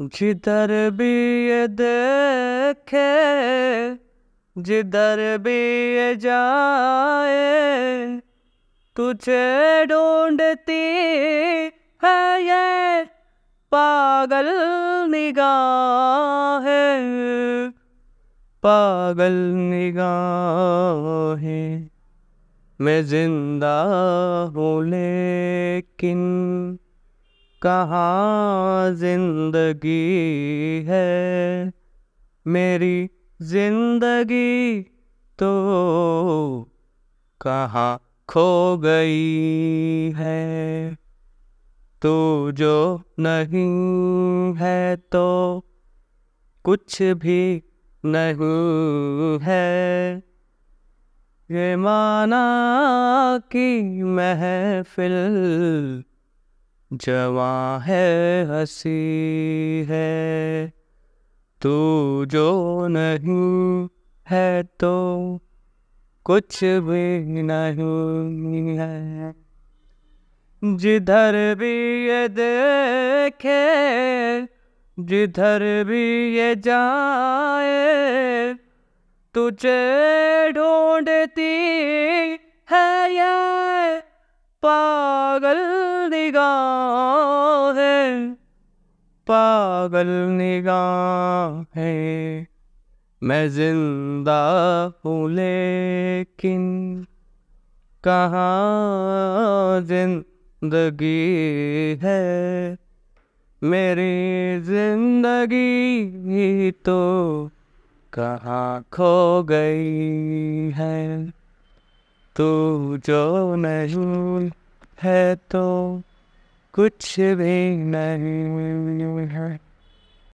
जिधर भी ये देखे जिधर भी ये जाए तुझे ढूंढती है ये पागल निगाह पागल निगाहें मैं जिंदा हूँ लेकिन कहाँ जिंदगी है मेरी जिंदगी तो कहाँ खो गई है तू जो नहीं है तो कुछ भी नहीं है ये माना की महफिल जवा है हसी है तू जो नहीं है तो कुछ भी नहीं है जिधर भी ये देखे जिधर भी ये जाए तुझे ढूंढती है ये पागल निगाह है पागल निगाह है मैं जिंदा हूँ लेकिन कहाँ जिंदगी है मेरी जिंदगी तो कहाँ खो गई है तू जो नहीं है तो कुछ भी नहीं है